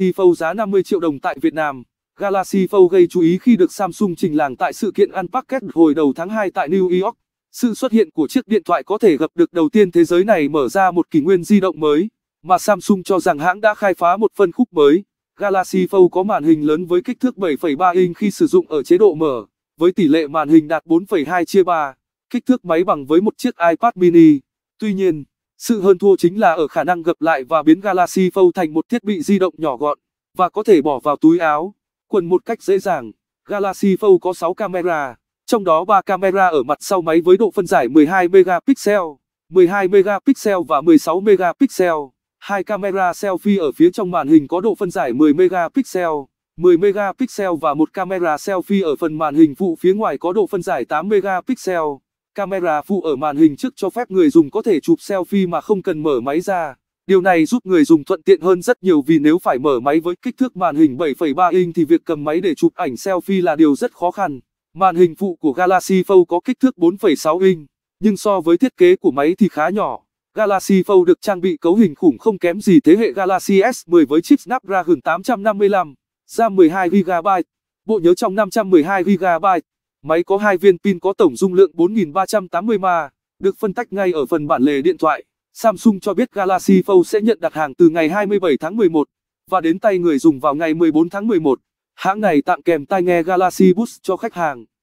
Fold giá 50 triệu đồng tại Việt Nam. Galaxy Fold gây chú ý khi được Samsung trình làng tại sự kiện Unpacked hồi đầu tháng 2 tại New York. Sự xuất hiện của chiếc điện thoại có thể gặp được đầu tiên thế giới này mở ra một kỷ nguyên di động mới, mà Samsung cho rằng hãng đã khai phá một phân khúc mới. Galaxy Fold có màn hình lớn với kích thước 7,3 inch khi sử dụng ở chế độ mở, với tỷ lệ màn hình đạt 4,2 chia 3, kích thước máy bằng với một chiếc iPad mini. Tuy nhiên, sự hơn thua chính là ở khả năng gập lại và biến Galaxy Fold thành một thiết bị di động nhỏ gọn và có thể bỏ vào túi áo, quần một cách dễ dàng. Galaxy Fold có 6 camera, trong đó 3 camera ở mặt sau máy với độ phân giải 12 megapixel, 12 megapixel và 16 megapixel. Hai camera selfie ở phía trong màn hình có độ phân giải 10 megapixel, 10 megapixel và một camera selfie ở phần màn hình phụ phía ngoài có độ phân giải 8 megapixel. Camera phụ ở màn hình trước cho phép người dùng có thể chụp selfie mà không cần mở máy ra. Điều này giúp người dùng thuận tiện hơn rất nhiều vì nếu phải mở máy với kích thước màn hình 7,3 inch thì việc cầm máy để chụp ảnh selfie là điều rất khó khăn. Màn hình phụ của Galaxy Fold có kích thước 4,6 inch, nhưng so với thiết kế của máy thì khá nhỏ. Galaxy Fold được trang bị cấu hình khủng không kém gì thế hệ Galaxy S10 với chip Snapdragon 855, RAM 12GB, bộ nhớ trong 512GB. Máy có hai viên pin có tổng dung lượng 4380 mAh, được phân tách ngay ở phần bản lề điện thoại. Samsung cho biết Galaxy Fold sẽ nhận đặt hàng từ ngày 27 tháng 11 và đến tay người dùng vào ngày 14 tháng 11. Hãng này tặng kèm tai nghe Galaxy Buds cho khách hàng.